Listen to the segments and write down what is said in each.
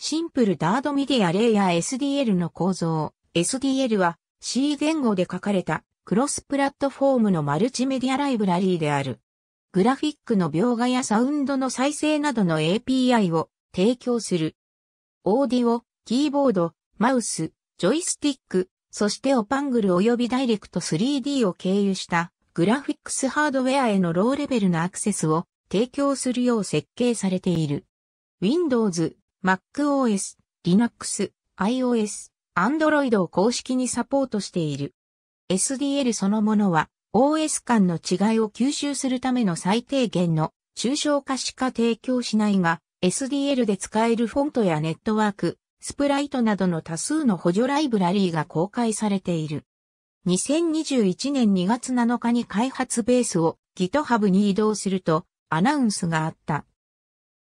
シンプルダードメディアレイヤー SDL の構造。SDL は C 言語で書かれたクロスプラットフォームのマルチメディアライブラリーである。グラフィックの描画やサウンドの再生などの API を提供する。オーディオ、キーボード、マウス、ジョイスティック、そしてオパングル及びダイレクト 3D を経由したグラフィックスハードウェアへのローレベルなアクセスを提供するよう設計されている。Windows MacOS、Linux、iOS、Android を公式にサポートしている。SDL そのものは OS 間の違いを吸収するための最低限の抽象化しか提供しないが、SDL で使えるフォントやネットワーク、スプライトなどの多数の補助ライブラリーが公開されている。2021年2月7日に開発ベースを GitHub に移動するとアナウンスがあった。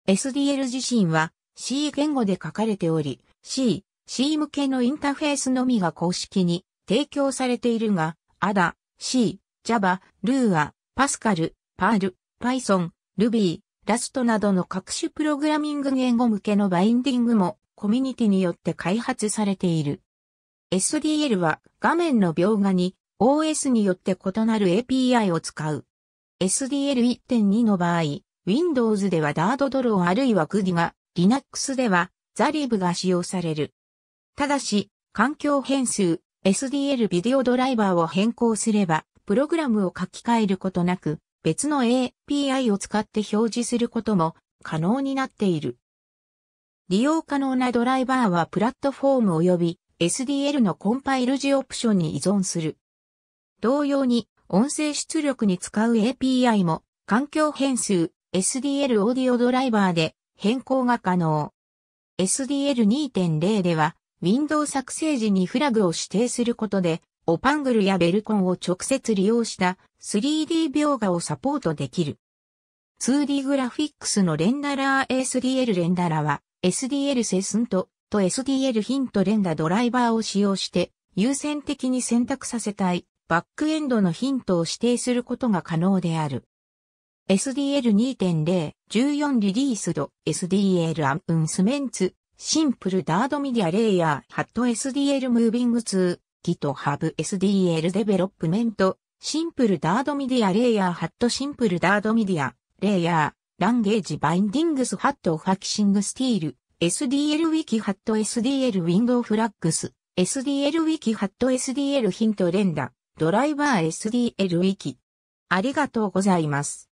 SDL 自身は C 言語で書かれており、C、C 向けのインターフェースのみが公式に提供されているが、ADA、C、Java、Lua、Pascal、Perl、Python、Ruby、Rust などの各種プログラミング言語向けのバインディングもコミュニティによって開発されている。SDL は画面の描画に OS によって異なる API を使う。SDL1.2 の場合、Windows では DARD ド a w あるいは GUDI が Linux では、ザリブが使用される。ただし、環境変数、SDL ビデオドライバーを変更すれば、プログラムを書き換えることなく、別の API を使って表示することも可能になっている。利用可能なドライバーはプラットフォーム及び SDL のコンパイル時オプションに依存する。同様に音声出力に使う API も環境変数 SDL オーディオドライバーで変更が可能。SDL2.0 では、ウィンドウ作成時にフラグを指定することで、オパングルやベルコンを直接利用した 3D 描画をサポートできる。2D グラフィックスのレンダラー SDL レンダラは SDL セスントと SDL ヒントレンダドライバーを使用して優先的に選択させたいバックエンドのヒントを指定することが可能である。SDL2.0、14リリースド、SDL アンウンスメンツ、シンプルダードメディアレイヤー、ハット SDL ムービング2、GitHub SDL デベロップメント、シンプルダードメディアレイヤー、ハットシンプルダードメディア、レイヤー、ランゲージバインディングスハットファキシングスティール、SDL ウィキハット SDL ウィンドウフラッグス、SDL ウィキハット SDL ヒント連打、ドライバー SDL ウィキ。ありがとうございます。